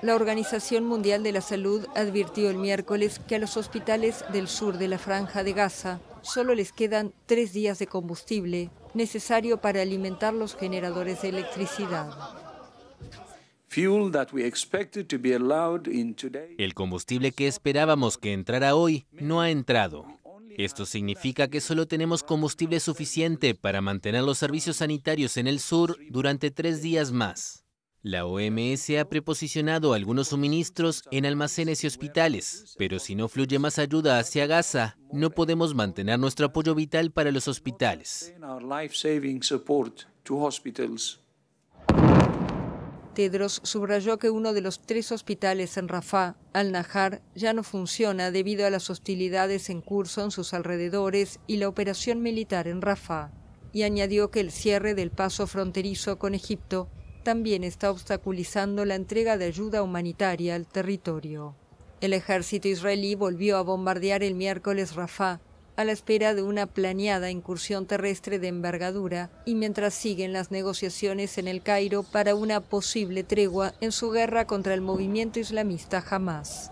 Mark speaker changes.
Speaker 1: La Organización Mundial de la Salud advirtió el miércoles que a los hospitales del sur de la franja de Gaza solo les quedan tres días de combustible necesario para alimentar los generadores de electricidad.
Speaker 2: El combustible que esperábamos que entrara hoy no ha entrado. Esto significa que solo tenemos combustible suficiente para mantener los servicios sanitarios en el sur durante tres días más. La OMS ha preposicionado algunos suministros en almacenes y hospitales, pero si no fluye más ayuda hacia Gaza, no podemos mantener nuestro apoyo vital para los hospitales.
Speaker 1: Tedros subrayó que uno de los tres hospitales en Rafah, Al-Nahar, ya no funciona debido a las hostilidades en curso en sus alrededores y la operación militar en Rafah, y añadió que el cierre del paso fronterizo con Egipto también está obstaculizando la entrega de ayuda humanitaria al territorio. El ejército israelí volvió a bombardear el miércoles Rafah a la espera de una planeada incursión terrestre de envergadura y mientras siguen las negociaciones en el Cairo para una posible tregua en su guerra contra el movimiento islamista Hamas.